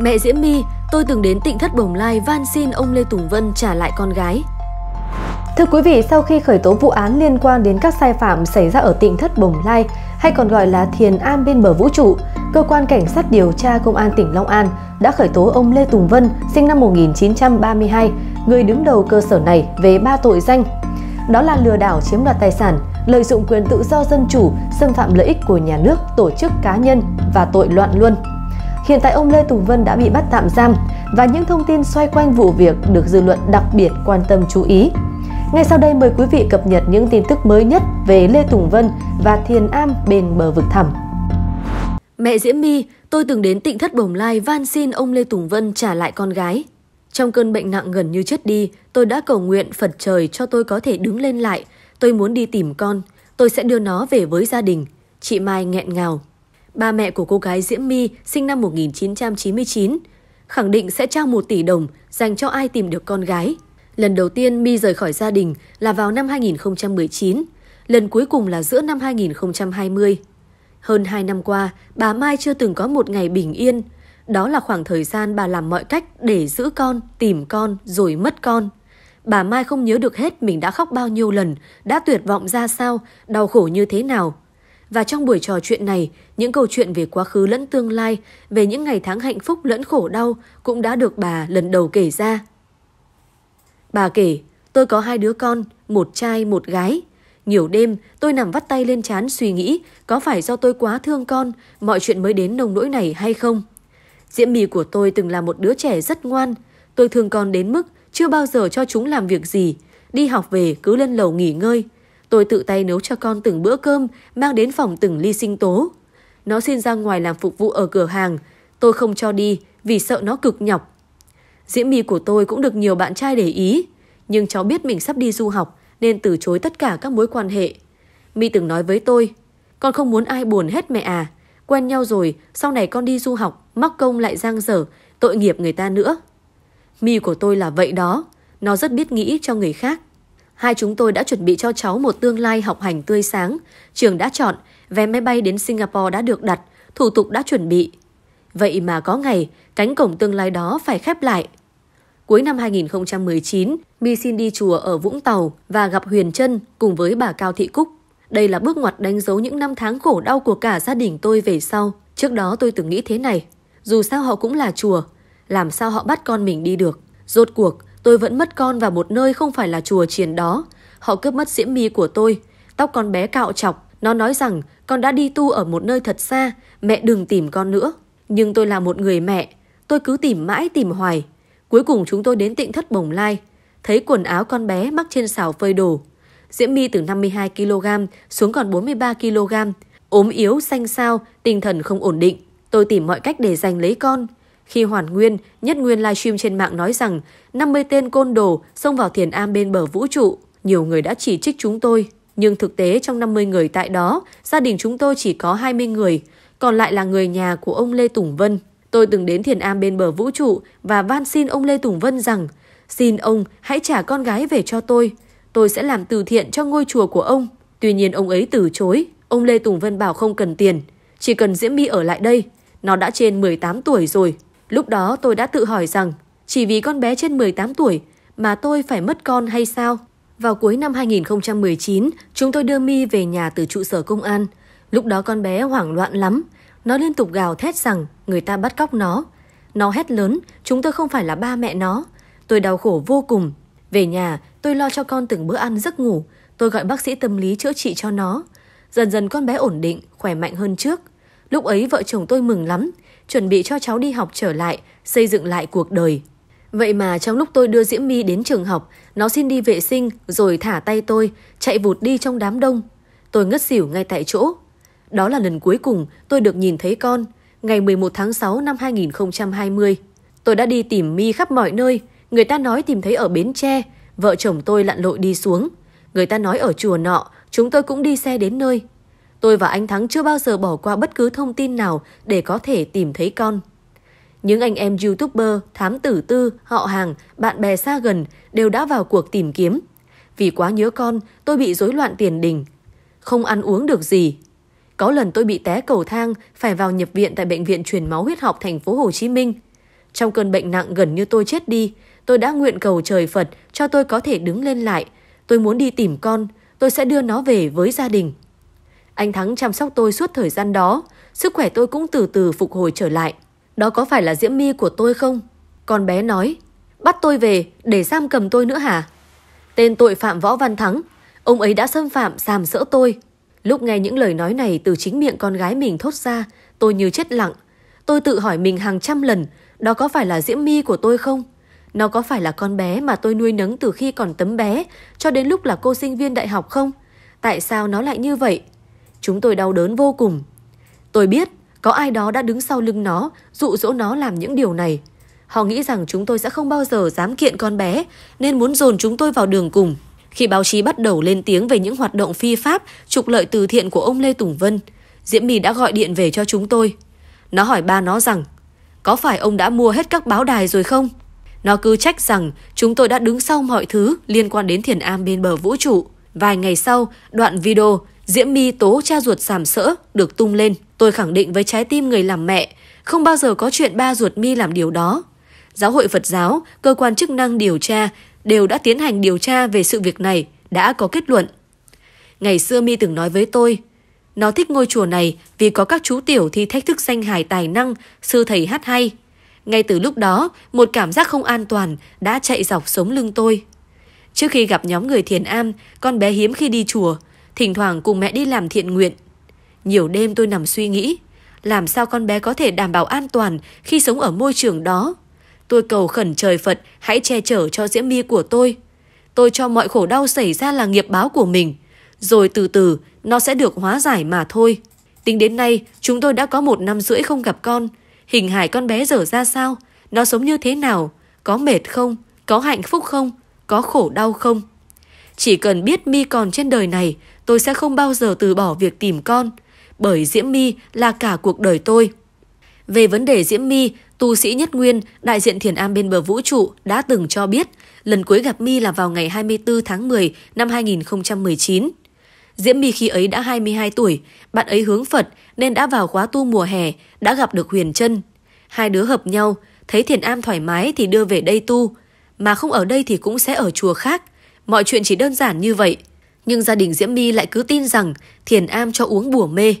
Mẹ Diễm My, tôi từng đến Tịnh thất Bồng Lai van xin ông Lê Tùng Vân trả lại con gái. Thưa quý vị, sau khi khởi tố vụ án liên quan đến các sai phạm xảy ra ở Tịnh Thất Bồng Lai, hay còn gọi là Thiền Am bên bờ vũ trụ, cơ quan cảnh sát điều tra công an tỉnh Long An đã khởi tố ông Lê Tùng Vân, sinh năm 1932, người đứng đầu cơ sở này về ba tội danh. Đó là lừa đảo chiếm đoạt tài sản, lợi dụng quyền tự do dân chủ, xâm phạm lợi ích của nhà nước, tổ chức cá nhân và tội loạn luân. Hiện tại ông Lê Tùng Vân đã bị bắt tạm giam và những thông tin xoay quanh vụ việc được dư luận đặc biệt quan tâm chú ý. Ngay sau đây mời quý vị cập nhật những tin tức mới nhất về Lê Tùng Vân và Thiền Am bên bờ vực thẳm. Mẹ Diễm My, tôi từng đến tịnh thất Bồng Lai van xin ông Lê Tùng Vân trả lại con gái. Trong cơn bệnh nặng gần như chết đi, tôi đã cầu nguyện Phật trời cho tôi có thể đứng lên lại. Tôi muốn đi tìm con, tôi sẽ đưa nó về với gia đình. Chị Mai nghẹn ngào. Ba mẹ của cô gái Diễm My sinh năm 1999 khẳng định sẽ trao 1 tỷ đồng dành cho ai tìm được con gái. Lần đầu tiên My rời khỏi gia đình là vào năm 2019, lần cuối cùng là giữa năm 2020. Hơn 2 năm qua, bà Mai chưa từng có một ngày bình yên. Đó là khoảng thời gian bà làm mọi cách để giữ con, tìm con, rồi mất con. Bà Mai không nhớ được hết mình đã khóc bao nhiêu lần, đã tuyệt vọng ra sao, đau khổ như thế nào. Và trong buổi trò chuyện này, những câu chuyện về quá khứ lẫn tương lai, về những ngày tháng hạnh phúc lẫn khổ đau cũng đã được bà lần đầu kể ra. Bà kể, tôi có hai đứa con, một trai một gái. Nhiều đêm tôi nằm vắt tay lên chán suy nghĩ có phải do tôi quá thương con, mọi chuyện mới đến nông nỗi này hay không. Diễm mì của tôi từng là một đứa trẻ rất ngoan. Tôi thương con đến mức chưa bao giờ cho chúng làm việc gì. Đi học về cứ lên lầu nghỉ ngơi. Tôi tự tay nấu cho con từng bữa cơm, mang đến phòng từng ly sinh tố. Nó xin ra ngoài làm phục vụ ở cửa hàng. Tôi không cho đi vì sợ nó cực nhọc. Diễm my của tôi cũng được nhiều bạn trai để ý. Nhưng cháu biết mình sắp đi du học nên từ chối tất cả các mối quan hệ. My từng nói với tôi, con không muốn ai buồn hết mẹ à. Quen nhau rồi, sau này con đi du học, mắc công lại giang dở, tội nghiệp người ta nữa. My của tôi là vậy đó, nó rất biết nghĩ cho người khác hai chúng tôi đã chuẩn bị cho cháu một tương lai học hành tươi sáng. Trường đã chọn, vé máy bay đến Singapore đã được đặt, thủ tục đã chuẩn bị. Vậy mà có ngày, cánh cổng tương lai đó phải khép lại. Cuối năm 2019, Mi xin đi chùa ở Vũng Tàu và gặp Huyền Trân cùng với bà Cao Thị Cúc. Đây là bước ngoặt đánh dấu những năm tháng khổ đau của cả gia đình tôi về sau. Trước đó tôi từng nghĩ thế này, dù sao họ cũng là chùa, làm sao họ bắt con mình đi được. Rốt cuộc, Tôi vẫn mất con vào một nơi không phải là chùa chiền đó. Họ cướp mất diễm my của tôi. Tóc con bé cạo chọc. Nó nói rằng con đã đi tu ở một nơi thật xa. Mẹ đừng tìm con nữa. Nhưng tôi là một người mẹ. Tôi cứ tìm mãi tìm hoài. Cuối cùng chúng tôi đến tịnh thất bồng lai. Thấy quần áo con bé mắc trên xào phơi đồ. Diễm my từ 52kg xuống còn 43kg. Ốm yếu, xanh xao, tinh thần không ổn định. Tôi tìm mọi cách để giành lấy con. Khi Hoàn Nguyên, Nhất Nguyên livestream trên mạng nói rằng 50 tên côn đồ xông vào thiền am bên bờ vũ trụ, nhiều người đã chỉ trích chúng tôi. Nhưng thực tế trong 50 người tại đó, gia đình chúng tôi chỉ có 20 người, còn lại là người nhà của ông Lê Tùng Vân. Tôi từng đến thiền am bên bờ vũ trụ và van xin ông Lê Tùng Vân rằng xin ông hãy trả con gái về cho tôi. Tôi sẽ làm từ thiện cho ngôi chùa của ông. Tuy nhiên ông ấy từ chối. Ông Lê Tùng Vân bảo không cần tiền. Chỉ cần Diễm My ở lại đây. Nó đã trên 18 tuổi rồi. Lúc đó tôi đã tự hỏi rằng chỉ vì con bé trên 18 tuổi mà tôi phải mất con hay sao? Vào cuối năm 2019, chúng tôi đưa Mi về nhà từ trụ sở công an. Lúc đó con bé hoảng loạn lắm. Nó liên tục gào thét rằng người ta bắt cóc nó. Nó hét lớn, chúng tôi không phải là ba mẹ nó. Tôi đau khổ vô cùng. Về nhà, tôi lo cho con từng bữa ăn giấc ngủ. Tôi gọi bác sĩ tâm lý chữa trị cho nó. Dần dần con bé ổn định, khỏe mạnh hơn trước. Lúc ấy vợ chồng tôi mừng lắm, chuẩn bị cho cháu đi học trở lại, xây dựng lại cuộc đời. Vậy mà trong lúc tôi đưa Diễm My đến trường học, nó xin đi vệ sinh rồi thả tay tôi, chạy vụt đi trong đám đông. Tôi ngất xỉu ngay tại chỗ. Đó là lần cuối cùng tôi được nhìn thấy con, ngày 11 tháng 6 năm 2020. Tôi đã đi tìm My khắp mọi nơi, người ta nói tìm thấy ở Bến Tre, vợ chồng tôi lặn lội đi xuống. Người ta nói ở chùa nọ, chúng tôi cũng đi xe đến nơi. Tôi và anh Thắng chưa bao giờ bỏ qua bất cứ thông tin nào để có thể tìm thấy con. Những anh em YouTuber, thám tử tư, họ hàng, bạn bè xa gần đều đã vào cuộc tìm kiếm. Vì quá nhớ con, tôi bị rối loạn tiền đình. Không ăn uống được gì. Có lần tôi bị té cầu thang, phải vào nhập viện tại bệnh viện truyền máu huyết học thành phố Hồ Chí Minh. Trong cơn bệnh nặng gần như tôi chết đi, tôi đã nguyện cầu trời Phật cho tôi có thể đứng lên lại. Tôi muốn đi tìm con, tôi sẽ đưa nó về với gia đình. Anh Thắng chăm sóc tôi suốt thời gian đó, sức khỏe tôi cũng từ từ phục hồi trở lại. Đó có phải là Diễm My của tôi không? Con bé nói, bắt tôi về để giam cầm tôi nữa hả? Tên tội phạm Võ Văn Thắng, ông ấy đã xâm phạm giam sỡ tôi. Lúc nghe những lời nói này từ chính miệng con gái mình thốt ra, tôi như chết lặng. Tôi tự hỏi mình hàng trăm lần, đó có phải là Diễm My của tôi không? Nó có phải là con bé mà tôi nuôi nấng từ khi còn tấm bé cho đến lúc là cô sinh viên đại học không? Tại sao nó lại như vậy? Chúng tôi đau đớn vô cùng. Tôi biết có ai đó đã đứng sau lưng nó, dụ dỗ nó làm những điều này. Họ nghĩ rằng chúng tôi sẽ không bao giờ dám kiện con bé, nên muốn dồn chúng tôi vào đường cùng. Khi báo chí bắt đầu lên tiếng về những hoạt động phi pháp, trục lợi từ thiện của ông Lê Tùng Vân, Diễm My đã gọi điện về cho chúng tôi. Nó hỏi ba nó rằng, có phải ông đã mua hết các báo đài rồi không? Nó cứ trách rằng chúng tôi đã đứng sau mọi thứ liên quan đến thiền am bên bờ vũ trụ. Vài ngày sau, đoạn video Diễm My tố cha ruột sàm sỡ được tung lên. Tôi khẳng định với trái tim người làm mẹ, không bao giờ có chuyện ba ruột My làm điều đó. Giáo hội Phật giáo, cơ quan chức năng điều tra đều đã tiến hành điều tra về sự việc này, đã có kết luận. Ngày xưa My từng nói với tôi, nó thích ngôi chùa này vì có các chú tiểu thi thách thức danh hài tài năng, sư thầy hát hay. Ngay từ lúc đó, một cảm giác không an toàn đã chạy dọc sống lưng tôi. Trước khi gặp nhóm người thiền am, con bé hiếm khi đi chùa, thỉnh thoảng cùng mẹ đi làm thiện nguyện. Nhiều đêm tôi nằm suy nghĩ, làm sao con bé có thể đảm bảo an toàn khi sống ở môi trường đó. Tôi cầu khẩn trời Phật hãy che chở cho Diễm My của tôi. Tôi cho mọi khổ đau xảy ra là nghiệp báo của mình, rồi từ từ nó sẽ được hóa giải mà thôi. Tính đến nay, chúng tôi đã có một năm rưỡi không gặp con. Hình hài con bé dở ra sao? Nó sống như thế nào? Có mệt không? Có hạnh phúc không? Có khổ đau không? Chỉ cần biết Mi còn trên đời này, tôi sẽ không bao giờ từ bỏ việc tìm con, bởi Diễm mi là cả cuộc đời tôi. Về vấn đề Diễm mi tu sĩ Nhất Nguyên, đại diện Thiền Am bên bờ vũ trụ đã từng cho biết, lần cuối gặp mi là vào ngày 24 tháng 10 năm 2019. Diễm mi khi ấy đã 22 tuổi, bạn ấy hướng Phật nên đã vào khóa tu mùa hè, đã gặp được Huyền chân Hai đứa hợp nhau, thấy Thiền Am thoải mái thì đưa về đây tu, mà không ở đây thì cũng sẽ ở chùa khác Mọi chuyện chỉ đơn giản như vậy, nhưng gia đình Diễm My lại cứ tin rằng thiền am cho uống bùa mê.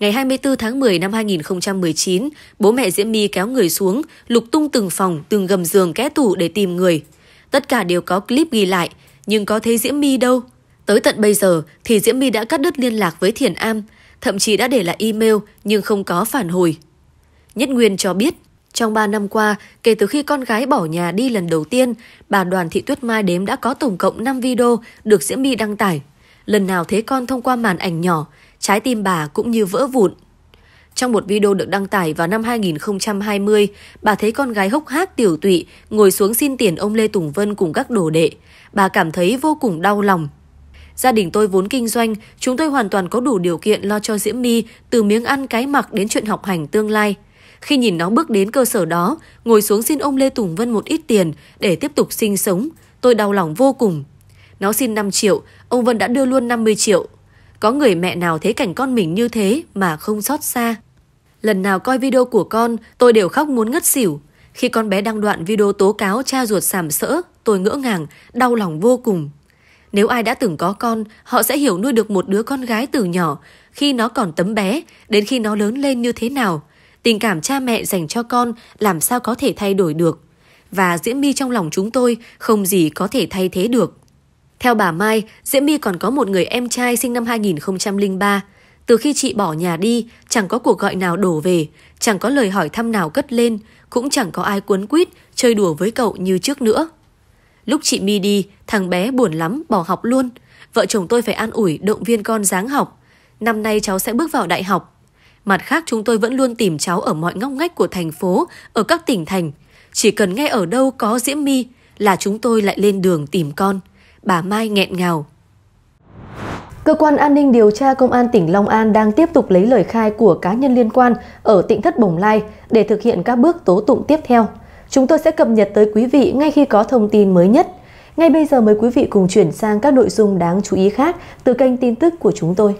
Ngày 24 tháng 10 năm 2019, bố mẹ Diễm My kéo người xuống, lục tung từng phòng, từng gầm giường kẽ tủ để tìm người. Tất cả đều có clip ghi lại, nhưng có thấy Diễm My đâu. Tới tận bây giờ thì Diễm My đã cắt đứt liên lạc với Thiền Am, thậm chí đã để lại email nhưng không có phản hồi. Nhất Nguyên cho biết trong 3 năm qua, kể từ khi con gái bỏ nhà đi lần đầu tiên, bà Đoàn Thị Tuyết Mai đếm đã có tổng cộng 5 video được Diễm My đăng tải. Lần nào thấy con thông qua màn ảnh nhỏ, trái tim bà cũng như vỡ vụn. Trong một video được đăng tải vào năm 2020, bà thấy con gái hốc hác tiểu tụy ngồi xuống xin tiền ông Lê Tùng Vân cùng các đồ đệ. Bà cảm thấy vô cùng đau lòng. Gia đình tôi vốn kinh doanh, chúng tôi hoàn toàn có đủ điều kiện lo cho Diễm My từ miếng ăn cái mặc đến chuyện học hành tương lai. Khi nhìn nó bước đến cơ sở đó, ngồi xuống xin ông Lê Tùng Vân một ít tiền để tiếp tục sinh sống, tôi đau lòng vô cùng. Nó xin 5 triệu, ông Vân đã đưa luôn 50 triệu. Có người mẹ nào thấy cảnh con mình như thế mà không xót xa. Lần nào coi video của con, tôi đều khóc muốn ngất xỉu. Khi con bé đăng đoạn video tố cáo cha ruột sàm sỡ, tôi ngỡ ngàng, đau lòng vô cùng. Nếu ai đã từng có con, họ sẽ hiểu nuôi được một đứa con gái từ nhỏ, khi nó còn tấm bé, đến khi nó lớn lên như thế nào tình cảm cha mẹ dành cho con làm sao có thể thay đổi được. Và Diễm My trong lòng chúng tôi không gì có thể thay thế được. Theo bà Mai, Diễm My còn có một người em trai sinh năm 2003. Từ khi chị bỏ nhà đi, chẳng có cuộc gọi nào đổ về, chẳng có lời hỏi thăm nào cất lên, cũng chẳng có ai cuốn quýt chơi đùa với cậu như trước nữa. Lúc chị My đi, thằng bé buồn lắm, bỏ học luôn. Vợ chồng tôi phải an ủi, động viên con dáng học. Năm nay cháu sẽ bước vào đại học, Mặt khác chúng tôi vẫn luôn tìm cháu ở mọi ngóc ngách của thành phố, ở các tỉnh thành. Chỉ cần nghe ở đâu có Diễm My là chúng tôi lại lên đường tìm con. Bà Mai nghẹn ngào. Cơ quan an ninh điều tra Công an tỉnh Long An đang tiếp tục lấy lời khai của cá nhân liên quan ở tỉnh Thất Bồng Lai để thực hiện các bước tố tụng tiếp theo. Chúng tôi sẽ cập nhật tới quý vị ngay khi có thông tin mới nhất. Ngay bây giờ mời quý vị cùng chuyển sang các nội dung đáng chú ý khác từ kênh tin tức của chúng tôi.